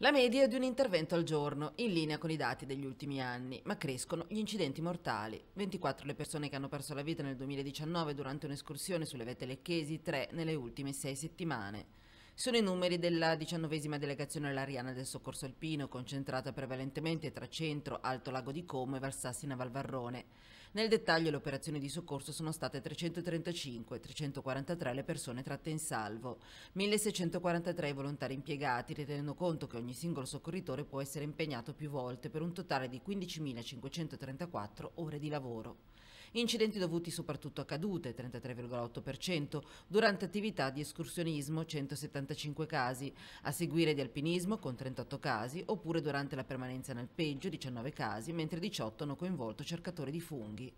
La media è di un intervento al giorno, in linea con i dati degli ultimi anni, ma crescono gli incidenti mortali. 24 le persone che hanno perso la vita nel 2019 durante un'escursione sulle vette lecchesi, 3 nelle ultime 6 settimane. Sono i numeri della diciannovesima delegazione lariana del soccorso alpino, concentrata prevalentemente tra centro, Alto Lago di Como e Valsassina Valvarrone. Nel dettaglio le operazioni di soccorso sono state 335, 343 le persone tratte in salvo, 1643 i volontari impiegati, tenendo conto che ogni singolo soccorritore può essere impegnato più volte per un totale di 15.534 ore di lavoro incidenti dovuti soprattutto a cadute, 33,8%, durante attività di escursionismo, 175 casi, a seguire di alpinismo con 38 casi, oppure durante la permanenza nel peggio, 19 casi, mentre 18 hanno coinvolto cercatori di funghi.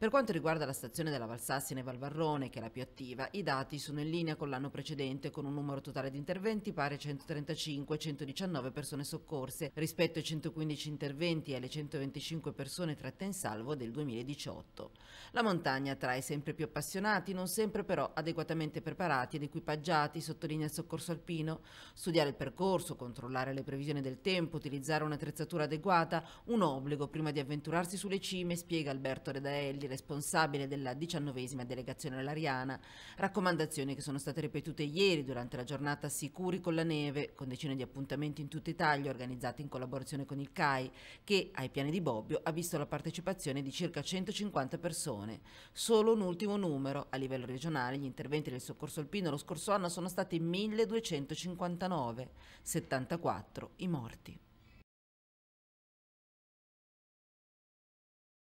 Per quanto riguarda la stazione della Valsassina e Valvarrone, che è la più attiva, i dati sono in linea con l'anno precedente, con un numero totale di interventi pari a 135 119 persone soccorse, rispetto ai 115 interventi e alle 125 persone tratte in salvo del 2018. La montagna attrae sempre più appassionati, non sempre però adeguatamente preparati ed equipaggiati, sottolinea il soccorso alpino. Studiare il percorso, controllare le previsioni del tempo, utilizzare un'attrezzatura adeguata, un obbligo prima di avventurarsi sulle cime, spiega Alberto Redaelli, responsabile della diciannovesima delegazione alariana, raccomandazioni che sono state ripetute ieri durante la giornata Sicuri con la neve, con decine di appuntamenti in tutta Italia organizzati in collaborazione con il CAI, che ai piani di Bobbio ha visto la partecipazione di circa 150 persone. Solo un ultimo numero, a livello regionale, gli interventi del soccorso alpino lo scorso anno sono stati 1259, 74 i morti.